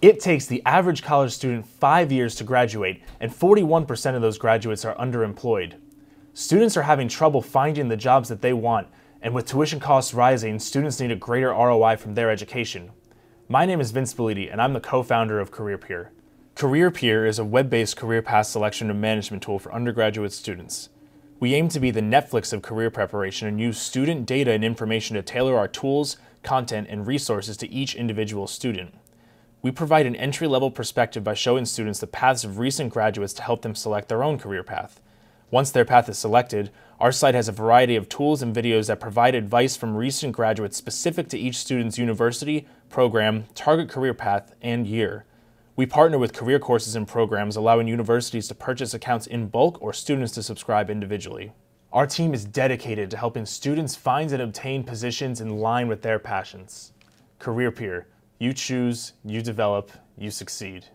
It takes the average college student five years to graduate, and 41% of those graduates are underemployed. Students are having trouble finding the jobs that they want, and with tuition costs rising, students need a greater ROI from their education. My name is Vince Belliti, and I'm the co-founder of CareerPeer. CareerPeer is a web-based career path selection and management tool for undergraduate students. We aim to be the Netflix of career preparation and use student data and information to tailor our tools, content, and resources to each individual student. We provide an entry-level perspective by showing students the paths of recent graduates to help them select their own career path. Once their path is selected, our site has a variety of tools and videos that provide advice from recent graduates specific to each student's university, program, target career path, and year. We partner with career courses and programs, allowing universities to purchase accounts in bulk or students to subscribe individually. Our team is dedicated to helping students find and obtain positions in line with their passions. Career Peer you choose, you develop, you succeed.